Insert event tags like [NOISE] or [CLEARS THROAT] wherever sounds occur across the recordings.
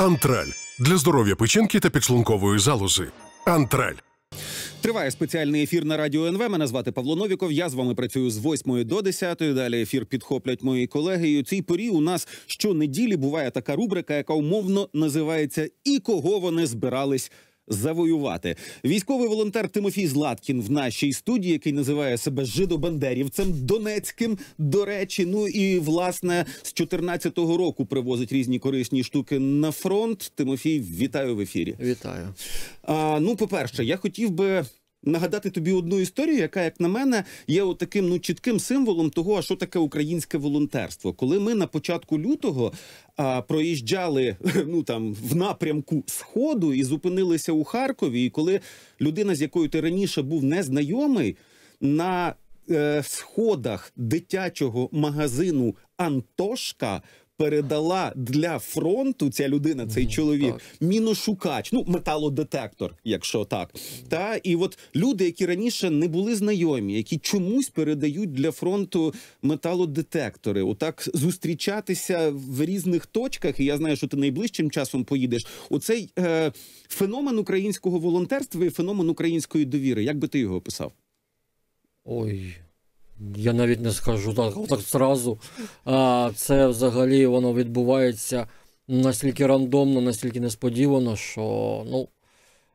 Антраль для здоров'я печінки та підшлункової залози. Антраль. Триває спеціальний ефір на радіо НВ. Мене звати Павло Новіков. Я з вами працюю з 8 до 10. Далі ефір підхоплять мої колеги. І у цій порі у нас щонеділі буває така рубрика, яка умовно називається І кого вони збирались завоювати. Військовий волонтер Тимофій Златкін в нашій студії, який називає себе жидобандерівцем Донецьким. До речі, ну і власне з 14-го року привозить різні корисні штуки на фронт. Тимофій, вітаю в ефірі. Вітаю. А, Ну, по перше, я хотів би нагадати тобі одну історію, яка, як на мене, є от таким ну чітким символом того, що таке українське волонтерство. Коли ми на початку лютого а, проїжджали [LAUGHS] ну там в напрямку сходу і зупинилися у Харкові, і коли людина, з якою ти раніше був незнайомий, на е, сходах дитячого магазину Антошка передала для фронту ця людина, цей mm, чоловік, так. міношукач, ну металодетектор, якщо так. Mm. Та і от люди, які раніше не були знайомі, які чомусь передають для фронту металодетектори, отак зустрічатися в різних точках. І я знаю, що ти найближчим часом поїдеш. Оцей е, феномен українського волонтерства і феномен української довіри. Як би ти його описав? Ой я навіть не скажу так [LAUGHS] так зразу. А, Це взагалі воно відбувається настільки рандомно, настільки несподівано, що ну,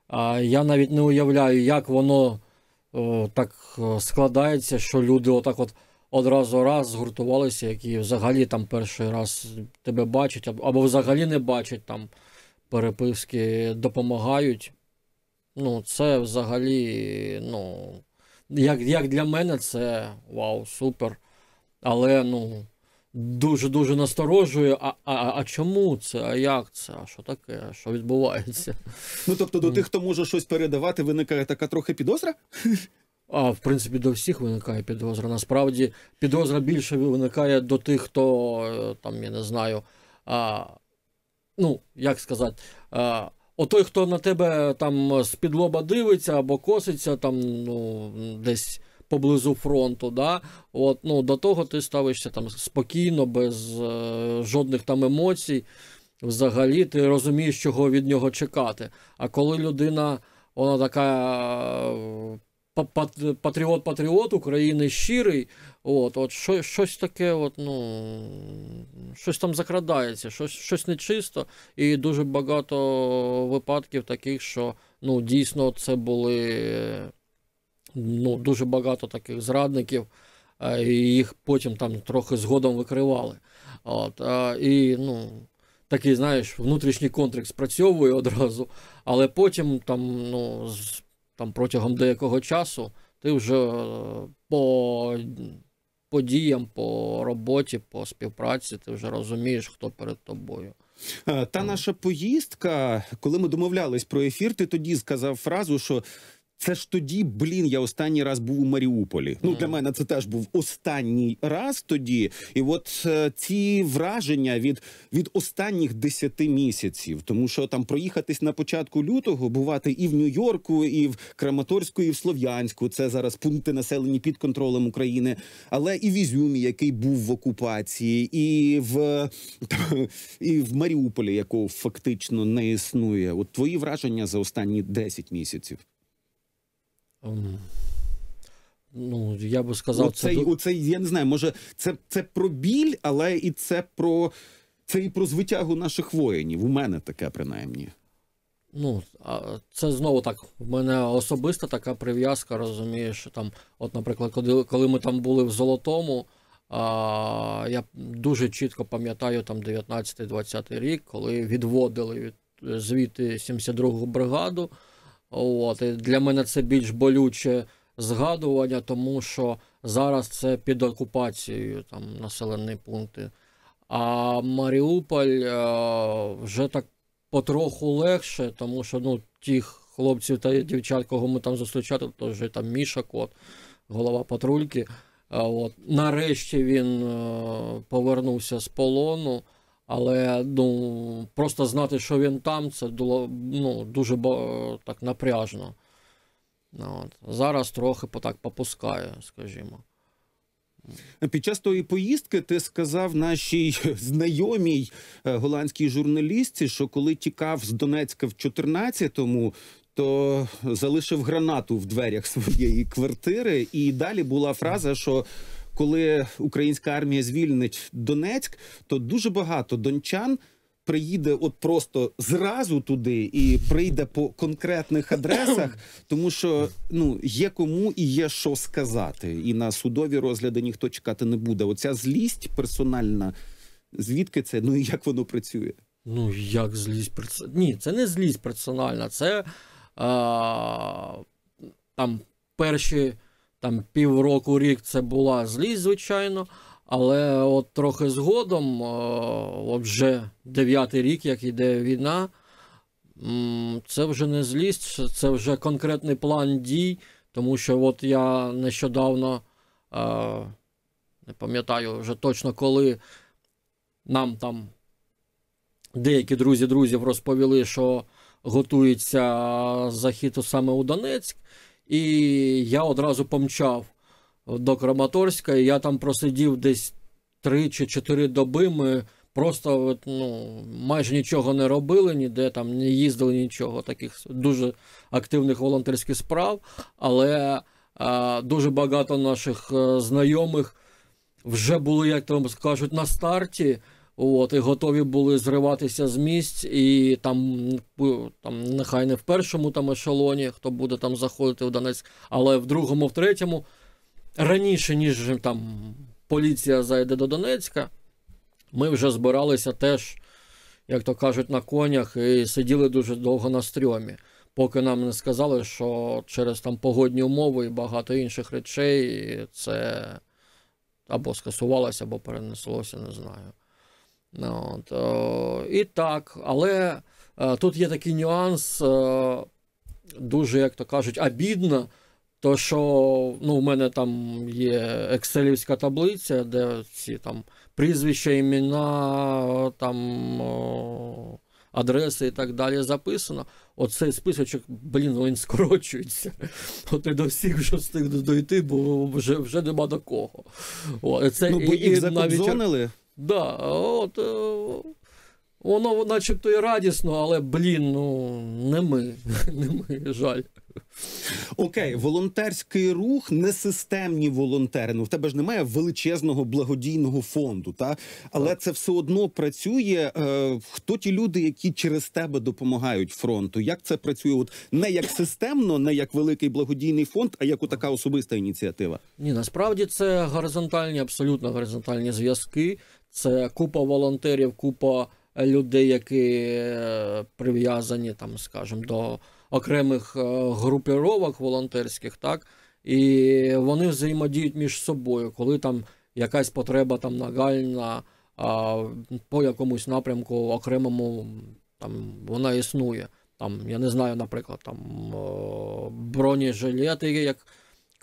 а, я навіть не уявляю, як воно о, так складається, що люди отак от одразу раз згуртувалися, які взагалі там перший раз тебе бачать, або взагалі не бачать там переписки, допомагають. Ну, це взагалі, ну як як для мене, це вау, супер. Але ну, дуже-дуже насторожую. А а, а чому це? А як це? А що таке? А що відбувається? Ну тобто до тих, хто може щось передавати, виникає така трохи підозра? А в принципі, до всіх виникає підозра. Насправді, підозра більше виникає до тих, хто е, там, я не знаю, а, ну, як сказати. А, Отой, хто на тебе там з-під лоба дивиться або коситься там ну, десь поблизу фронту, да? От, ну, до того ти ставишся там спокійно, без е, жодних там емоцій. Взагалі, ти розумієш, чого від нього чекати. А коли людина, вона така патріот-патріот України щирий. От, от що, Щось таке, от, ну, щось там закрадається, щось щось нечисто. І дуже багато випадків таких, що ну, дійсно це були ну, дуже багато таких зрадників, е, і їх потім там трохи згодом викривали. От, І, ну, Такий, знаєш, внутрішній контрик спрацьовує одразу, але потім там ну, там протягом деякого часу ти вже е, по подіям, по роботі, по співпраці, ти вже розумієш, хто перед тобою. Е, та наша поїздка, коли ми домовлялись про ефір, ти тоді сказав фразу, що це ж тоді, блін, я останній раз був у Маріуполі. Ну для мене це теж був останній раз тоді. І от е, ці враження від від останніх десяти місяців, тому що там проїхатись на початку лютого, бувати і в Нью-Йорку, і в Краматорську, і в Слов'янську. Це зараз пункти населені під контролем України, але і в Ізюмі, який був в окупації, і в [LAUGHS] і в Маріуполі, якого фактично не існує. От твої враження за останні 10 місяців. Ем, ну, я би сказав, це... Оцей, я не знаю, може, це це про біль, але і це про це і про звитягу наших воїнів. У мене таке, принаймні. Ну, це знову так. В мене особиста така прив'язка, розумієш, що там, от, наприклад, коли, коли ми там були в Золотому, а, я дуже чітко пам'ятаю там 19-20 рік, коли відводили від звідти 72-гу бригаду. От, і Для мене це більш болюче згадування, тому що зараз це під окупацією там населені пункти. А Маріуполь а, е, вже так потроху легше, тому що ну, тих хлопців та дівчат, кого ми там зустрічали, то вже там Міша Кот, голова патрульки. А, е, от, Нарешті він а, е, повернувся з полону. Але ну, просто знати, що він там, це ну, дуже так напряжно. Ну, от. Зараз трохи так попускає, скажімо. Ну, під час тої поїздки ти сказав нашій знайомій е, голландській журналістці, що коли тікав з Донецька в 14-му, то залишив гранату в дверях своєї квартири, і далі була фраза, що коли українська армія звільнить Донецьк, то дуже багато дончан. Приїде, от просто зразу туди, і прийде по конкретних адресах, [COUGHS] тому що ну є кому і є що сказати, і на судові розгляди ніхто чекати не буде. Оця злість персональна, звідки це? Ну і як воно працює? Ну як злість персональна? Ні, це не злість персональна, це е, там перші там півроку рік це була злість, звичайно. Але от трохи згодом, е, о, вже дев'ятий рік, як йде війна, це вже не злість, це вже конкретний план дій. Тому що от я нещодавно е, не пам'ятаю вже точно, коли нам там деякі друзі друзів розповіли, що готується захід саме у Донецьк. І я одразу помчав до Краматорська, і я там просидів десь 3 чи 4 доби. Ми просто ну, майже нічого не робили, ніде там не їздили нічого, таких дуже активних волонтерських справ. Але а, дуже багато наших е, знайомих вже були, як там кажуть, на старті. От, І готові були зриватися з місць, і там там нехай не в першому там ешелоні, хто буде там заходити в Донецьк, але в другому, в третьому, раніше, ніж там поліція зайде до Донецька, ми вже збиралися теж, як то кажуть, на конях і сиділи дуже довго на стрьомі. Поки нам не сказали, що через там погодні умови і багато інших речей це або скасувалося, або перенеслося, не знаю. От, е, І так, але е, тут є такий нюанс, е, дуже, як то кажуть, обідно, то що ну, в мене там є екселівська таблиця, де ці там прізвища, імена, там адреси і так далі записано. Оцей списочок, блін, він скорочується. От і до всіх вже встигну дойти, бо вже вже нема до кого. О, це, ну, бо і, їх і навіть... Да, от, е, Воно начебто і радісно, але блін, ну не ми. [LAUGHS] Не ми, жаль. Окей, волонтерський рух, не системні волонтери. Ну в тебе ж немає величезного благодійного фонду, та але так. це все одно працює. Е, Хто ті люди, які через тебе допомагають фронту? Як це працює? От не як системно, не як великий благодійний фонд, а як отака особиста ініціатива? Ні, насправді це горизонтальні, абсолютно горизонтальні зв'язки. Це купа волонтерів, купа людей, які е, прив'язані, там, скажімо, до окремих е, групіровок волонтерських, так, і вони взаємодіють між собою, коли там якась потреба там нагальна а, по якомусь напрямку окремому там вона існує. Там, Я не знаю, наприклад, там е, бронежилети, як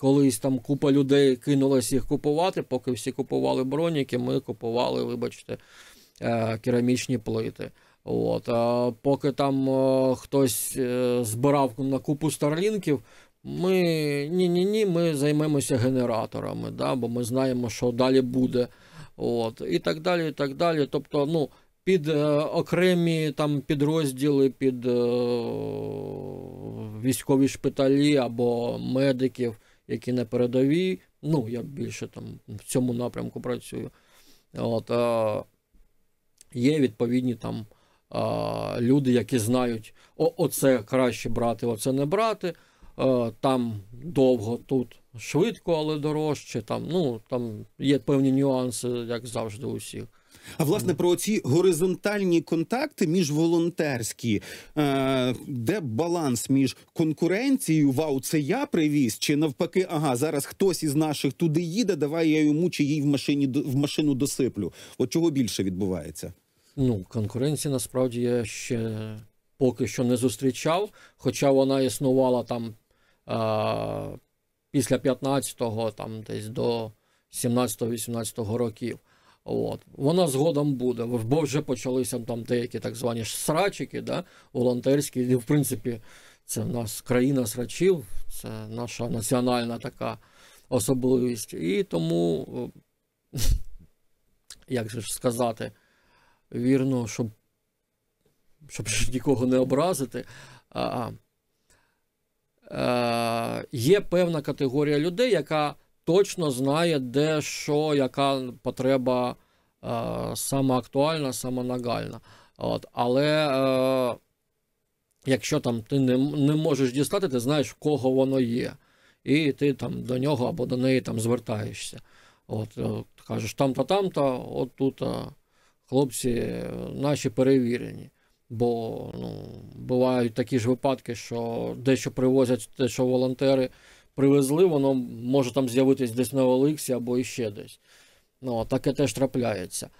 Колись там купа людей кинулась їх купувати, поки всі купували броніки, ми купували, вибачте, е, керамічні плити. От. А Поки там е, хтось е, збирав на купу старлінків, ми ні-ні ні, ми займемося генераторами, да? бо ми знаємо, що далі буде. От. І так далі. і так далі. Тобто, ну, під е, окремі там підрозділи, під е, військові шпиталі або медиків які на передовій. Ну, я більше там в цьому напрямку працюю. От, а, Є відповідні там а, люди, які знають, о, оце краще брати, оце не брати. А, там довго, тут швидко, але дорожче. Там, ну, там Є певні нюанси, як завжди, у всіх. А власне про ці горизонтальні контакти між волонтерські, е, де баланс між конкуренцією, вау, це я привіз, чи навпаки, ага, зараз хтось із наших туди їде. Давай я йому чи їй в машині в машину досиплю. От чого більше відбувається? Ну конкуренції насправді я ще поки що не зустрічав, хоча вона існувала там е- після 15-го, там десь до 17-18 років. От. Вона згодом буде, бо вже почалися там деякі так звані срачики, да, волонтерські. В принципі, це в нас країна срачів, це наша національна така особливість. І тому, е, [LAUGHS] як же ж сказати, вірно, щоб щоб нікого не образити, а, а, е, є певна категорія людей, яка точно знає, де що, яка потреба е, саме актуальна, саме нагальна. От, Але е, якщо там ти не не можеш дістати, ти знаєш, в кого воно є. І ти там до нього або до неї там звертаєшся. От, от е, Кажеш, там-то, там-то, от тут е, хлопці наші перевірені. Бо ну, бувають такі ж випадки, що дещо привозять те, що волонтери привезли, воно може там з'явитись десь на Оликсі або іще десь. Ну, Таке теж трапляється.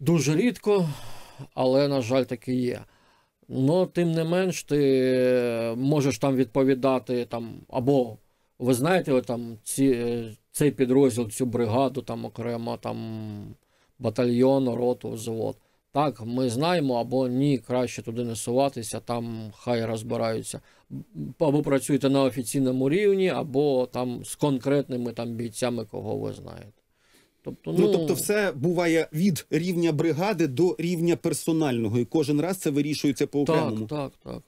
Дуже рідко, але, на жаль, таке є. Ну, тим не менш, ти е, можеш там відповідати там, або ви знаєте, там ці, е, цей підрозділ, цю бригаду, там окремо там батальйон, роту, взвод. Так, ми знаємо, або ні, краще туди не суватися, там хай розбираються. Або працюєте на офіційному рівні, або там з конкретними там бійцями, кого ви знаєте. Тобто, ну... ну тобто, все буває від рівня бригади до рівня персонального, і кожен раз це вирішується по окремому. Так, так, так.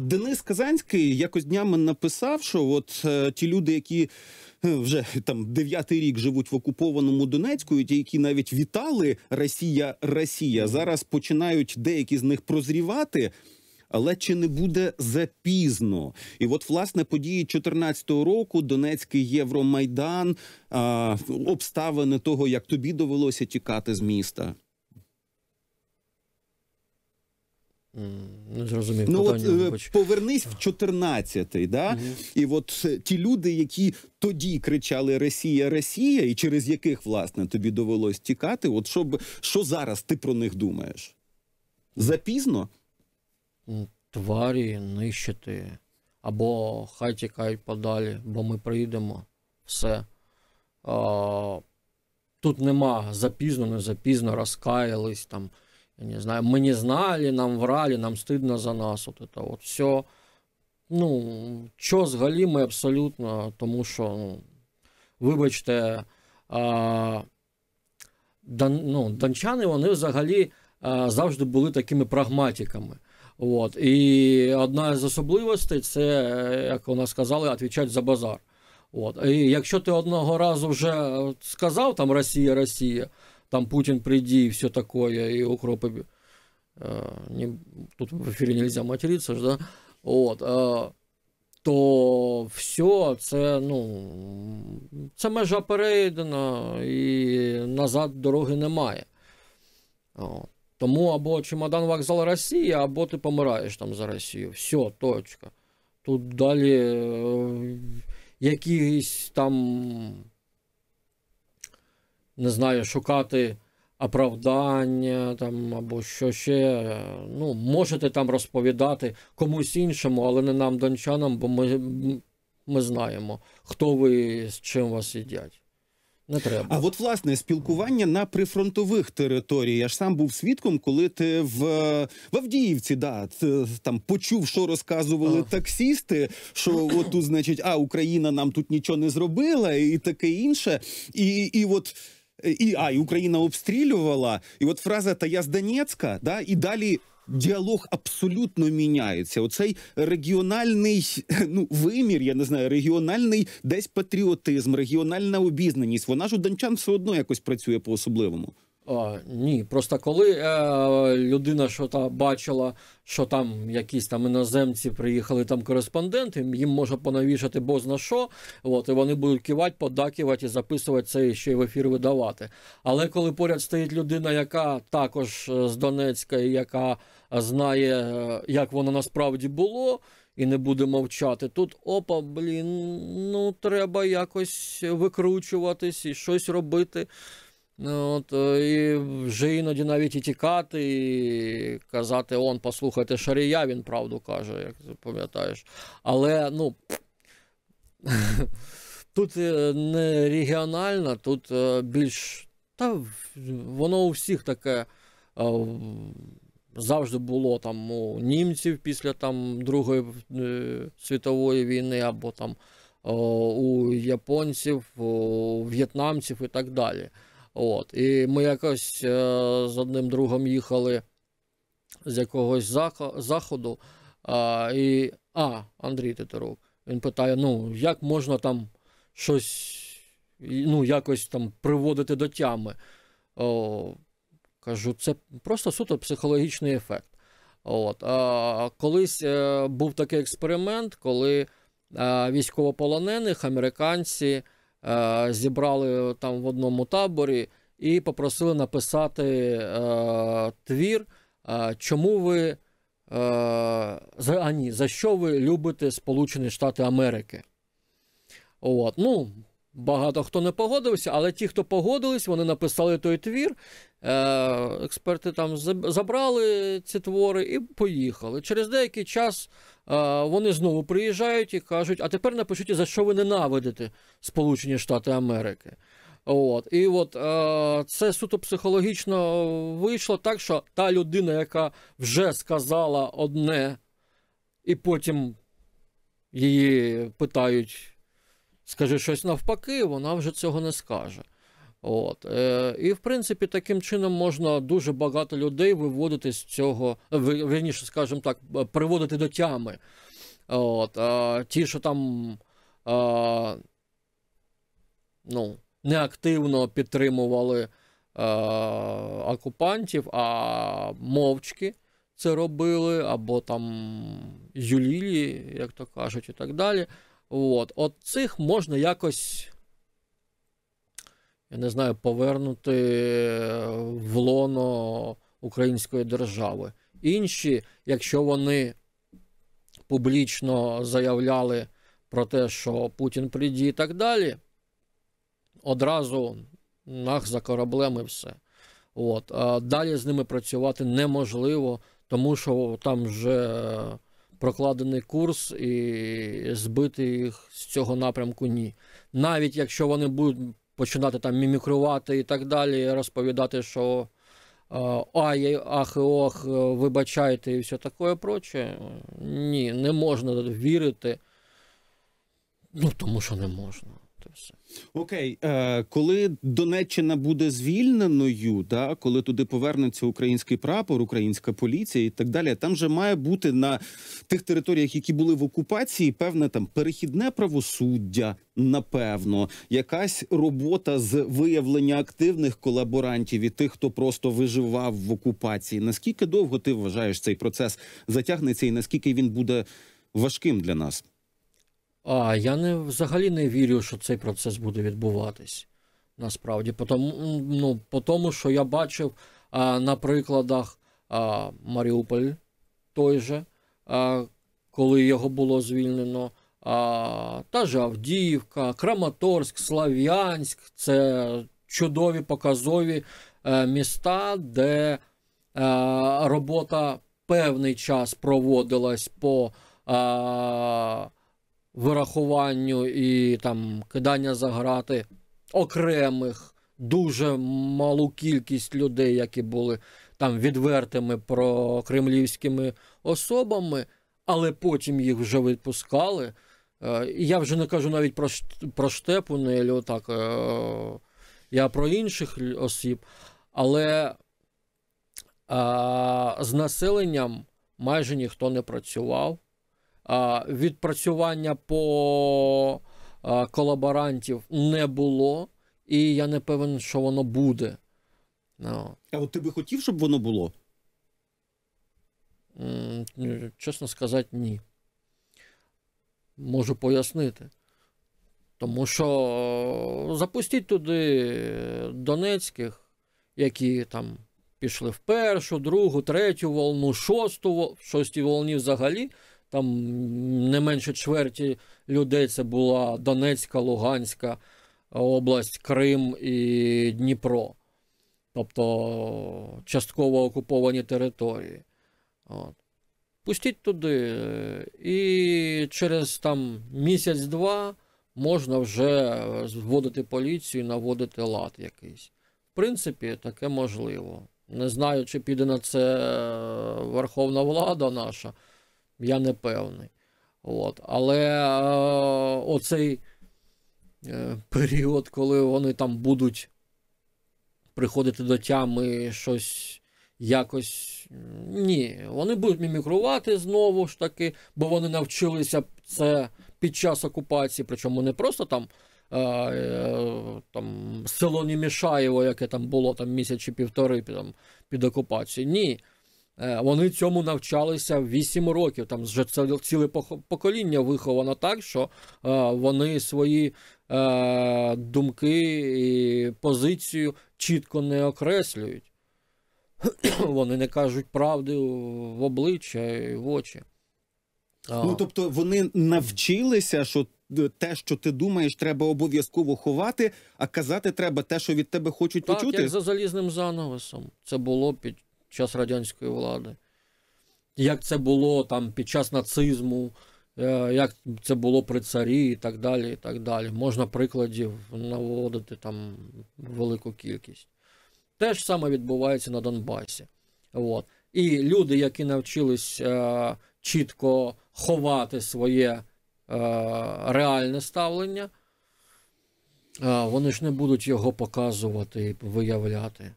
Денис Казанський якось днями написав, що от е, ті люди, які е, вже там дев'ятий рік живуть в окупованому Донецьку, і ті, які навіть вітали Росія, Росія, зараз починають деякі з них прозрівати. Але чи не буде запізно? І от власне події 2014 року Донецький Євромайдан, а, обставини того, як тобі довелося тікати з міста. Не ну, зрозумів. Ну от е, повернись в 14-й, да? Угу. І от е, ті люди, які тоді кричали Росія, Росія, і через яких власне тобі довелось тікати, от що що зараз ти про них думаєш? Запізно? Тварі нищити. Або хай тікають подалі, бо ми прийдемо. Все. А, Тут нема запізно, не запізно, розкаялись там я не знаю, мы не знали, нам врали, нам стидно за нас. От это вот все. Ну, чос галімий абсолютно, тому що, ну, вибачте, а, дан, ну, данчани вони взагалі а, завжди були такими прагматиками. От. І одна з особливостей це, як вона сказала, відповідати за базар. От. І якщо ти одного разу вже сказав там Росія, Росія там Путин приди и все такое, и укропы. Э, не, тут в эфире нельзя материться, да? От, э, то все це ну, це межа перейдена і назад дороги немає. О. Тому або чемодан вокзал Росії, або ти помираєш там за Росію. Все, точка. Тут далі е, якісь там не знаю, шукати оправдання там або що ще. Ну, можете там розповідати комусь іншому, але не нам, дончанам, бо ми ми знаємо, хто ви з чим вас їдять. Не треба. А от власне спілкування на прифронтових територіях. Я ж сам був свідком, коли ти в в Авдіївці да, там почув, що розказували а. таксісти, що тут значить, а Україна нам тут нічого не зробила, і таке інше. І, і от. І а, и Україна обстрілювала, і от фраза та я з Донецька, да, і далі. Діалог абсолютно міняється. Оцей регіональний [LAUGHS] ну вимір, я не знаю, регіональний десь патріотизм, регіональна обізнаність. Вона ж у Данчан все одно якось працює по особливому. О, Ні, просто коли е, людина що та бачила, що там якісь там іноземці приїхали там кореспонденти, їм може понавішати бозна що, от, і вони будуть кивати, подакувати і записувати це і ще й в ефір видавати. Але коли поряд стоїть людина, яка також е, з Донецька, і яка знає, е, як воно насправді було. І не буде мовчати. Тут опа, блін, ну треба якось викручуватись і щось робити. Ну, от, е, І вже іноді навіть і тікати, і казати, он, послухайте, Шарія, він правду каже, як ти пам'ятаєш. Але ну, [LAUGHS] тут е, не регіонально, тут е, більш та воно у всіх таке. Завжди було там у німців після там Другої світової війни, або там у японців, у в'єтнамців і так далі. От. І ми якось е, з одним другом їхали з якогось заходу. А, і, а, Андрій Тетерук, він питає: ну, як можна там щось ну, якось там приводити до тями? О, Кажу, це просто суто психологічний ефект. От. А, Колись е, був такий експеримент, коли е, військовополонених американці. Е, зібрали там в одному таборі і попросили написати е, твір, е, чому ви за, а ні, за що ви любите Сполучені Штати Америки. От, ну, Багато хто не погодився, але ті, хто погодились, вони написали той твір. Експерти там забрали ці твори і поїхали. Через деякий час вони знову приїжджають і кажуть, а тепер напишіть, за що ви ненавидите Сполучені Штати Америки. От. І от е, це суто психологічно вийшло так, що та людина, яка вже сказала одне, і потім її питають, скажи щось навпаки, вона вже цього не скаже. От. Е, І в принципі, таким чином можна дуже багато людей виводити з цього, верніше, скажімо так, приводити до тями. От, а, Ті, що там а, ну, неактивно підтримували а, окупантів, а мовчки це робили, або там юлілі, як то кажуть, і так далі. От, От цих можна якось я не знаю, повернути е, в лоно Української держави. Інші, якщо вони публічно заявляли про те, що Путін прийде і так далі, одразу нах за кораблем і все. От. А Далі з ними працювати неможливо, тому що там вже прокладений курс, і збити їх з цього напрямку ні. Навіть якщо вони будуть починати там мімікрувати і так далі, розповідати, що е, ай, ах і ох, е, вибачайте і все таке проче. Ні, не можна вірити, ну тому що не можна то все окей. Е, Коли Донеччина буде звільненою, да коли туди повернеться український прапор, українська поліція і так далі, там же має бути на тих територіях, які були в окупації, певне там перехідне правосуддя, напевно, якась робота з виявлення активних колаборантів і тих, хто просто виживав в окупації. Наскільки довго ти вважаєш цей процес затягнеться, і наскільки він буде важким для нас? А я не взагалі не вірю, що цей процес буде відбуватись насправді. Потому, ну, по тому, що я бачив а, на прикладах а, Маріуполь той же, а, коли його було звільнено, а, та же Авдіївка, Краматорськ, Слав'янськ це чудові показові а, е, міста, де а, е, робота певний час проводилась по. А, вирахуванню і там кидання за грати окремих дуже малу кількість людей, які були там відвертими прокремлівськими особами, але потім їх вже відпускали. Е, я вже не кажу навіть про про штепу Нелю, так, е, я про інших осіб, але а, е, з населенням майже ніхто не працював відпрацювання по колаборантів не було, і я не певен, що воно буде. Ну. А от ти би хотів, щоб воно було? Чесно сказати, ні. Можу пояснити. Тому що запустіть туди донецьких, які там пішли в першу, другу, третю волну, шосту, в шостій волні взагалі там не менше чверті людей. Це була Донецька, Луганська область, Крим і Дніпро, тобто частково окуповані території. От. Пустіть туди, і через там місяць-два можна вже зводити поліцію, наводити лад якийсь. В принципі, таке можливо. Не знаю, чи піде на це е, верховна влада наша я не певний. От. Але е, оцей е, період, коли вони там будуть приходити до тями щось якось. Ні, вони будуть мімікрувати знову ж таки, бо вони навчилися це під час окупації, причому не просто там. Е, е, там село Німішаєво, яке там було там місяці півтори там, під окупацією. Ні. Е, вони цьому навчалися 8 років. Там вже ціле покоління виховано так, що е, вони свої е, думки і позицію чітко не окреслюють. [CLEARS THROAT] Вони не кажуть правди в обличчя і в очі. Ну тобто вони навчилися, що те, що ти думаєш, треба обов'язково ховати, а казати треба те, що від тебе хочуть так, почути. Так, як за залізним занавесом. Це було під в час радянської влади, як це було там під час нацизму, е, як це було при царі і так далі. і так далі. Можна прикладів наводити там велику кількість. Те ж саме відбувається на Донбасі. От. І люди, які навчились е, чітко ховати своє е, реальне ставлення, е, вони ж не будуть його показувати і виявляти.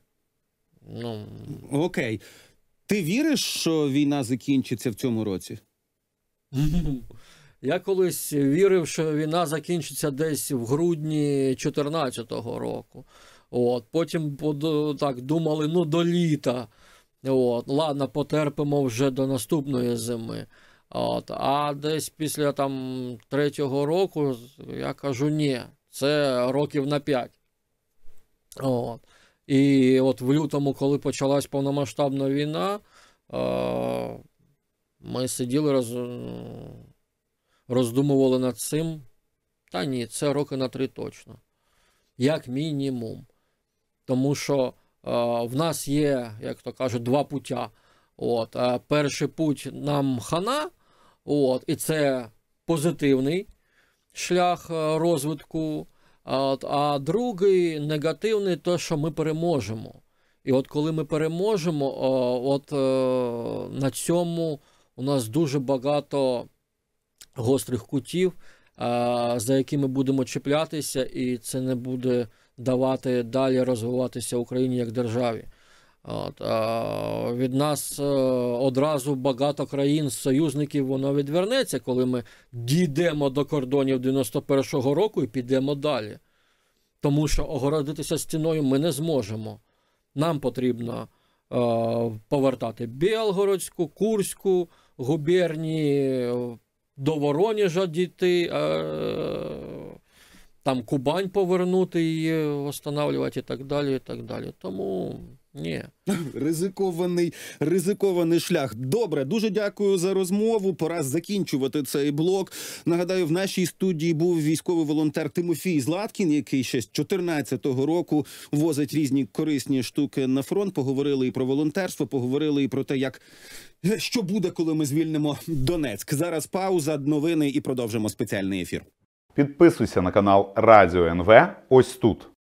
Ну окей. Ти віриш, що війна закінчиться в цьому році? [LAUGHS] Я колись вірив, що війна закінчиться десь в грудні 2014 року. От, Потім так думали, ну до літа. От, Ладно, потерпимо вже до наступної зими. От, А десь після там третього року я кажу, ні, це років на 5. От. І от в лютому, коли почалась повномасштабна війна, ми сиділи роз... роздумували над цим. Та ні, це роки на три точно. Як мінімум. Тому що в нас є, як то кажуть, два путя. От, Перший путь нам хана, от, і це позитивний шлях е, розвитку От, А другий негативний то, що ми переможемо. І от коли ми переможемо, от е, на цьому у нас дуже багато гострих кутів, е, за які ми будемо чіплятися, і це не буде давати далі розвиватися Україні як державі. От, а Від нас е, одразу багато країн-союзників воно відвернеться, коли ми дійдемо до кордонів 91-го року і підемо далі. Тому що огородитися стіною ми не зможемо. Нам потрібно е, повертати Білгородську, Курську губернії, до Воронежа дійти, е, там Кубань повернути її, встановлювати і так далі. і так далі. Тому. Ні, [LAUGHS] ризикований ризикований шлях. Добре, дуже дякую за розмову. Пора закінчувати цей блок. Нагадаю, в нашій студії був військовий волонтер Тимофій Златкін, який ще з 14 року возить різні корисні штуки на фронт. Поговорили і про волонтерство, поговорили і про те, як що буде, коли ми звільнимо Донецьк. Зараз пауза, новини і продовжимо спеціальний ефір. Підписуйся на канал Радіо НВ. Ось тут.